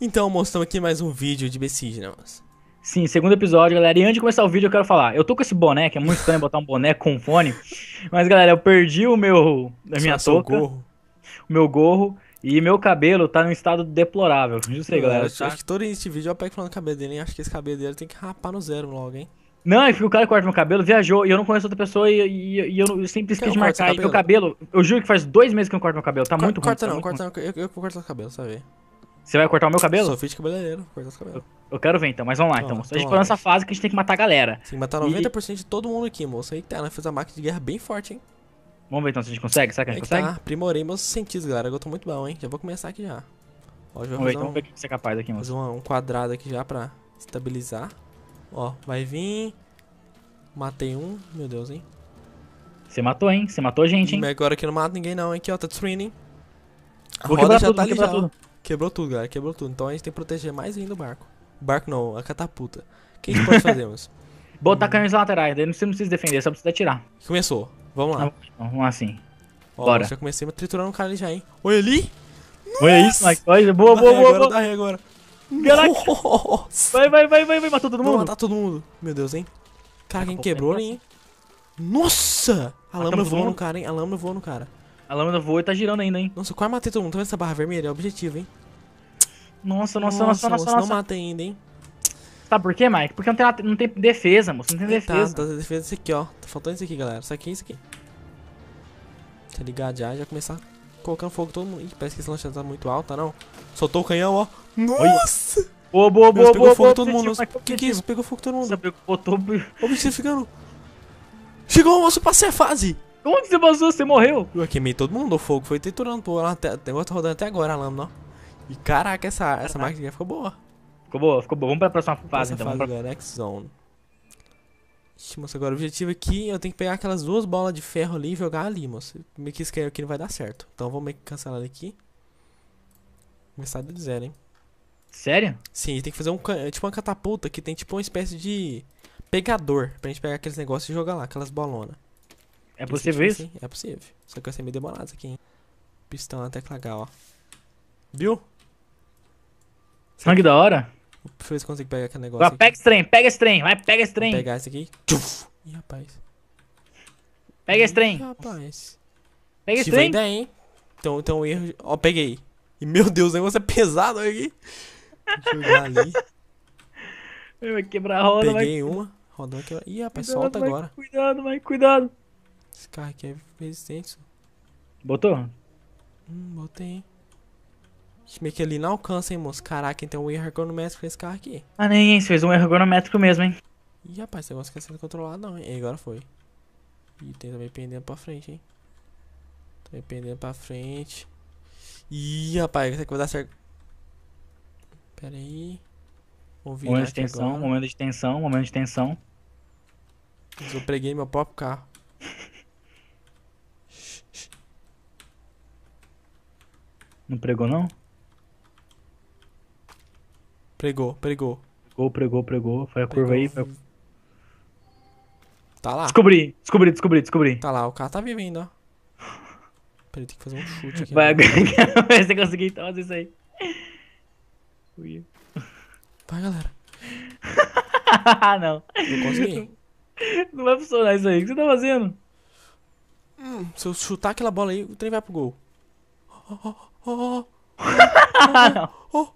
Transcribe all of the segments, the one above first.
Então, mostramos aqui mais um vídeo de Besígenas. Sim, segundo episódio, galera. E antes de começar o vídeo, eu quero falar. Eu tô com esse boné, que é muito estranho botar um boné com um fone. Mas, galera, eu perdi o meu. a minha Só touca. Gorro. O meu gorro. E meu cabelo tá num estado deplorável. Não sei, galera. Acho, tá... acho que todo este vídeo eu pego falando do cabelo dele, hein? Acho que esse cabelo dele tem que rapar no zero logo, hein? Não, é que o cara corta meu cabelo, viajou, e eu não conheço outra pessoa, e, e, e eu, eu, sempre esqueço de marcar. Cabelo? meu cabelo, eu juro que faz dois meses que eu não corto meu cabelo, tá muito ruim. Corta tá não, tá corta não, eu, eu vou cortar o cabelo, sabe? Você vai cortar o meu cabelo? Sou fit cabeleireiro, cortar os cabelos. Eu, eu, quero ver então, mas vamos lá então. Só então a gente falou nessa fase que a gente tem que matar a galera. Sim, matar 90% e... de todo mundo aqui, moço. Aí que tá, né? Fez a máquina de guerra bem forte, hein? Vamos ver então se a gente consegue. Será que a gente é que tá. consegue? Tá, aprimorei meus sentidos, galera. Eu tô muito bom, hein? Já vou começar aqui já. Ó, já vamos ver, então, um... vamos ver o que você é capaz aqui, moço. Fazer um, quadrado aqui já pra estabilizar. Ó, vai vir. Matei um. Meu Deus, hein? Você matou, hein? Você matou a gente, hein? Mas agora aqui não mata ninguém não, hein? Aqui, ó, tá destruindo, hein? A vou roda já tudo, tá ali já. Tudo. Quebrou tudo, galera. Quebrou tudo. Então a gente tem que proteger mais ainda o barco. Barco não, a catapulta. O que a gente pode fazer, moço? Botar hum. canhões laterais, daí você não precisa defender, só precisa atirar. Começou. Vamos lá. Não, vamos lá sim. Ó, Bora. Já comecei a triturar um cara ali já, hein? Oi ali! Oi isso, Mike. É boa, boa, boa, boa. Agora, boa. agora. Caraca! Vai, vai, vai, vai, vai, matou todo mundo. Vou matar todo mundo. Meu Deus, hein? Cara, quem é quebrou, hein? Nossa! A lâmina voou no cara, hein? A lâmina voou no cara. A lâmina voa e tá girando ainda, hein? Nossa, quase matei todo mundo. Tá vendo essa barra vermelha? É o objetivo, hein? Nossa, nossa, nossa, nossa, nossa. nossa, Não mata ainda, hein? Sabe por quê, Mike? Porque não tem, não tem defesa, moço. Não tem defesa. Tá, tá defesa esse aqui, ó. Tá faltando esse aqui, galera. Isso aqui, isso aqui. Tá ligado já, já começar colocando fogo todo mundo. Ih, parece que esse lanchão tá muito alto, tá não? Soltou o canhão, ó. Nossa! Boa, boa, boa, pegou boa, fogo boa, todo mundo. O que, que é isso? Pegou fogo todo mundo. Você pegou, botou... Ô, bicho, ficando... Chegou o nosso passei a fase! Onde você vazou? Você morreu? Eu queimei todo mundo, o fogo foi triturando, pô. Até, tem outro rodando até agora a lâmina, ó. E caraca, essa, essa máquina ficou boa. Ficou boa, ficou boa. Vamos pra próxima fase, então. Fase Vamos pra... Zone. Ixi, moço, agora o objetivo aqui, eu tenho que pegar aquelas duas bolas de ferro ali e jogar ali, moço. Meio que isso aqui não vai dar certo. Então vamos meio que cancelar aqui. Começar do zero, hein. Sério? Sim, tem que fazer um, é tipo uma catapulta que tem tipo uma espécie de pegador pra gente pegar aqueles negócios e jogar lá, aquelas bolonas. É possível tipo isso? Assim, é possível. Só que eu ser meio demorado aqui, hein? Pistão na tecla H, ó. Viu? Sangue da hora? Deixa eu ver se consigo pegar aquele negócio. Vai, pega esse trem, pega esse trem, vai, pega esse trem. Vou pegar esse aqui. Tchuf. Ih, rapaz. Pega esse trem. Ih, rapaz. Pega esse Tive trem. Ainda, hein? Então, então erro. Ó, peguei. E meu Deus, o negócio é pesado aqui. Jogar ali. Vai quebrar a roda, Peguei vai... uma. Rodão aqui. Ih, rapaz, cuidado, solta vai, agora. Cuidado, vai, cuidado. Esse carro aqui é resistência. Botou? Hum, botei. Acho meio que ali não alcança, hein, moço. Caraca, então um erro ergonométrico nesse é carro aqui. Ah, nem, hein? Você fez um erro ergonométrico mesmo, hein? Ih, rapaz, esse negócio aqui é sendo controlado, não, hein? E agora foi. E tem também pendendo pra frente, hein? Também pendendo pra frente. Ih, rapaz, isso aqui vai dar certo. Pera aí. Momento de tensão, agora. momento de tensão, momento de tensão. Eu preguei meu próprio carro. Não pregou, não? Pregou, pregou. Pregou, pregou, pregou. Foi a pregou. curva aí. Foi... Tá lá. Descobri, descobri, descobri, descobri. Tá lá, o cara tá vivendo. ó. Peraí, tem que fazer um chute aqui. Vai, né? vai você conseguir então fazer isso aí. Ui. Vai, galera. não. Não consegui. Não vai funcionar isso aí. O que você tá fazendo? Hum, se eu chutar aquela bola aí, o trem vai pro gol. Oh, oh, oh. Oh, oh, oh,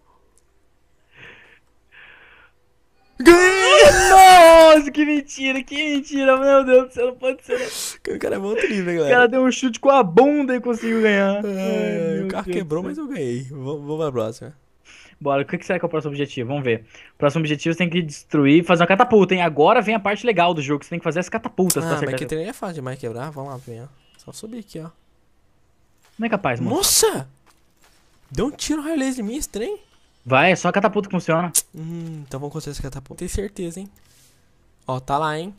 Nossa, que mentira, que mentira, meu Deus do céu, não pode ser. Né? O cara é bom tribo, galera. O cara deu um chute com a bunda e conseguiu ganhar. É, Ai, o carro Deus quebrou, Deus. mas eu ganhei. Vamos pra próxima. Bora, o que será que é o próximo objetivo? Vamos ver. O próximo objetivo você tem que destruir, fazer uma catapulta, hein? Agora vem a parte legal do jogo, você tem que fazer as catapultas ah, pra acertar. Ah, mas que é fácil demais quebrar, vamos lá, vem, ó. Só subir aqui, ó. Não é capaz, mano. Moça! Deu um tiro raio laser em mim, estranho. Vai, é só a catapulta que funciona. Hum, então vamos conseguir essa catapulta. Tem certeza, hein? Ó, tá lá, hein?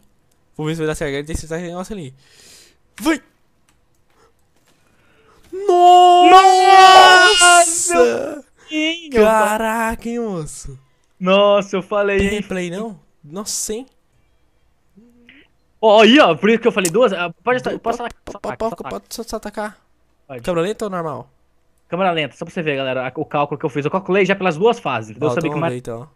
Vou ver se vai dar certo. Deve ter certeza negócio ali. Vai! Nossa! Ai, Caraca, hein, moço? Nossa, eu falei. Tem replay, não? Nossa, hein? Ó, aí, ó, por isso que eu falei duas. Ah, pode, pode, pode, pode, pode, pode, ou normal Câmera lenta, só pra você ver, galera, o cálculo que eu fiz. Eu calculei já pelas duas fases. Então ah, eu sabia que mais... então.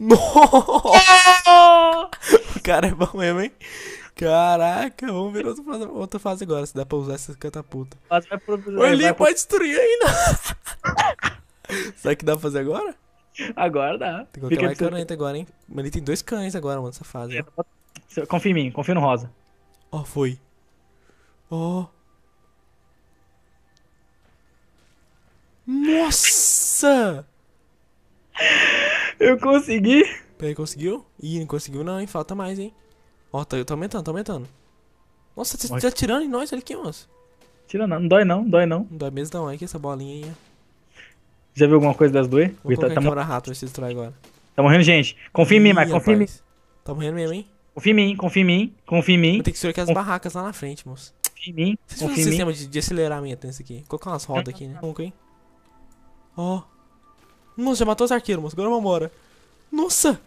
Nossa! o cara é bom mesmo, hein? Caraca, vamos ver outra fase, outra fase agora, se dá pra usar essas catapultas. O Eli pode destruir ainda! Será que dá pra fazer agora? Agora dá. Tem que colocar mais agora, hein? Mas ele tem dois cães agora, mano, nessa fase. É, confia em mim, confia no Rosa. Ó, oh, foi. Ó. Oh. Nossa! Eu consegui. Peraí, conseguiu? Ih, não conseguiu não, hein? Falta mais, hein? Ó, tá, tá aumentando, tá aumentando. Nossa, você tá tirando em nós, olha aqui, moço. Tira não, não dói não, dói não. Não dói mesmo não, hein que essa bolinha aí, Já viu alguma coisa das duas? Vou tá, colocar tá, tá a câmera rato, se agora. Tá morrendo gente. Confia em mim, mas confia em mim. Tá morrendo mesmo, hein? Confia em mim, confia em mim, confia em mim. Tem que ser aqui as confia... barracas lá na frente, moço. Confia em mim. Vocês confia um sistema de, de aceleramento nesse aqui. Vou colocar umas rodas aqui, né? Louco, hein? Ó. Nossa, já matou os arqueiros, moço. Agora vambora. Nossa!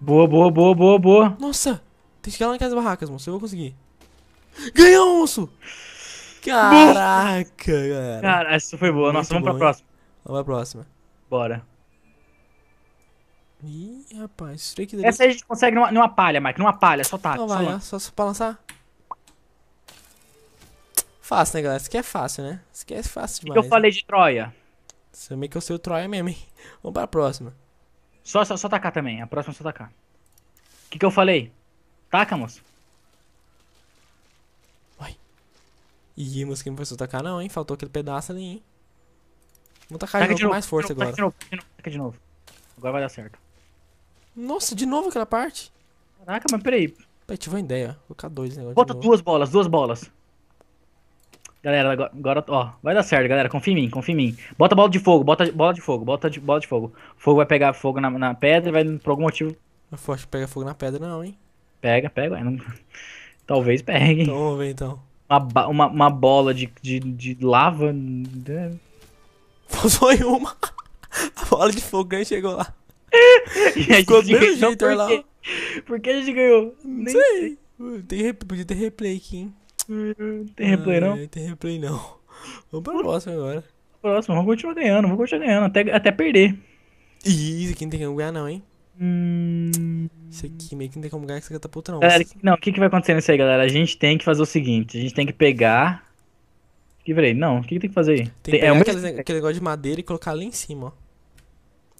Boa, boa, boa, boa, boa. Nossa! Tem que chegar lá naquelas barracas, moço. Eu vou conseguir. Ganhou, moço! Caraca, galera. Cara, essa foi boa. Muito Nossa, vamos boa, pra hein? próxima. Vamos pra próxima. Bora. Ih, rapaz, freak Essa aí a gente consegue numa, numa palha, Mike, numa palha, só tá. Então só, vai, lá, só, só pra lançar. Fácil, né, galera? Isso aqui é fácil, né? Isso aqui é fácil demais. O que eu falei de Troia? Isso meio que eu sei o Troia mesmo, hein? Vamos pra próxima. Só, só, só tacar também, a próxima é só tacar. O que, que eu falei? Taca, moço. Ih, moço, que não foi só tacar não, hein? Faltou aquele pedaço ali, hein? Vamos tacar taca de novo, de novo com mais força agora. Taca de novo, taca de novo. Agora vai dar certo. Nossa, de novo aquela parte? Caraca, mas peraí. Peraí, tive uma ideia. Vou colocar dois negócios. Bota duas bolas, duas bolas. Galera, agora, ó, vai dar certo, galera. Confia em mim, confia em mim. Bota bola de fogo, bota bola de fogo, bota de, bola de fogo. Fogo vai pegar fogo na, na pedra e vai, por algum motivo. Não forte pega fogo na pedra, não, hein? Pega, pega, não... Talvez pegue. Então vamos ver então. Uma, uma, uma bola de, de, de lava. Né? Foi uma. A bola de fogo chegou lá. e Ficou gente ganhou? jeito, lá. Por que a gente ganhou? Não sei. sei. Tem, podia ter replay aqui, hein? Hum, tem replay ah, não? É, tem replay não. Vamos pra próxima agora. Próximo, vamos continuar ganhando, vamos continuar ganhando, até, até perder. Ih, isso aqui não tem como ganhar não, hein? Hum... Isso aqui meio que não tem como ganhar tá que essa puto, não. Galera, não, o que, que vai acontecer nisso aí, galera? A gente tem que fazer o seguinte, a gente tem que pegar... Que, peraí, não, o que, que tem que fazer aí? Tem que pegar é, aquele, aquele negócio de madeira e colocar ali em cima, ó.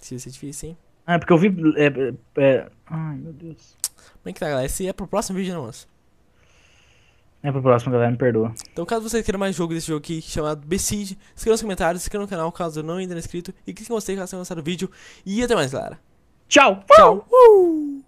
Isso ia ser difícil, hein? Ah, é porque eu vi. É, é... é ai, meu Deus. como é que tá, galera. Esse é pro próximo vídeo, não, né, moço? É pro próximo, galera, me perdoa. Então, caso você queira mais jogo desse jogo aqui, chamado Beside, inscreva nos comentários, se inscreva no canal, caso não ainda não é inscrito, e clique em gostei caso tenha gostado do vídeo. E até mais, galera. Tchau! Tchau! Uh!